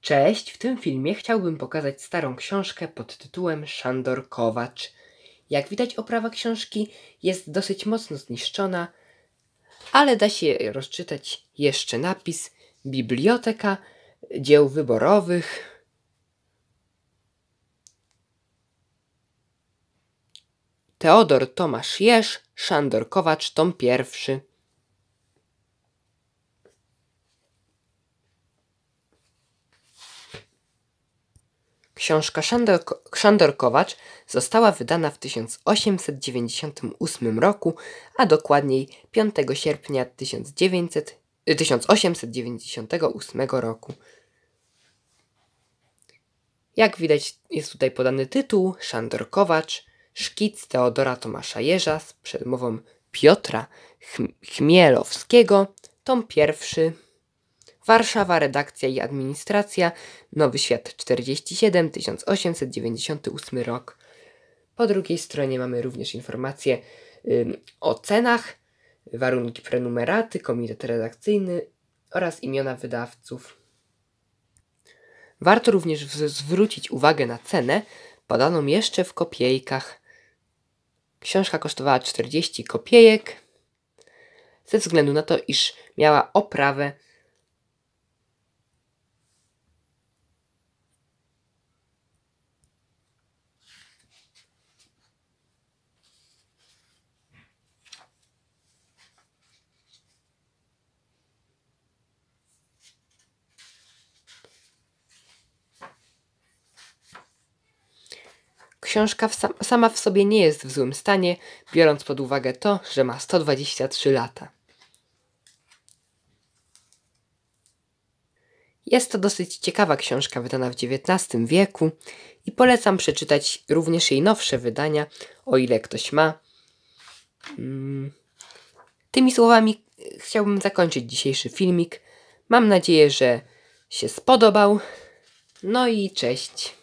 Cześć, w tym filmie chciałbym pokazać starą książkę pod tytułem Szandor Kowacz. Jak widać oprawa książki jest dosyć mocno zniszczona, ale da się rozczytać jeszcze napis Biblioteka dzieł wyborowych. Teodor Tomasz Jerz, Szandor Kowacz, tom pierwszy. Książka Szandor, Kowacz została wydana w 1898 roku, a dokładniej 5 sierpnia 1900, 1898 y, roku. Jak widać jest tutaj podany tytuł Szandor Kowacz, szkic Teodora Tomasza Jerza z przedmową Piotra Chmielowskiego, tom pierwszy. Warszawa, redakcja i administracja, Nowy Świat 47, 1898 rok. Po drugiej stronie mamy również informacje yy, o cenach, warunki prenumeraty, komitet redakcyjny oraz imiona wydawców. Warto również zwrócić uwagę na cenę podaną jeszcze w kopiejkach. Książka kosztowała 40 kopiejek, ze względu na to, iż miała oprawę Książka w sam, sama w sobie nie jest w złym stanie, biorąc pod uwagę to, że ma 123 lata. Jest to dosyć ciekawa książka wydana w XIX wieku i polecam przeczytać również jej nowsze wydania, o ile ktoś ma. Mm. Tymi słowami e, chciałbym zakończyć dzisiejszy filmik. Mam nadzieję, że się spodobał. No i cześć.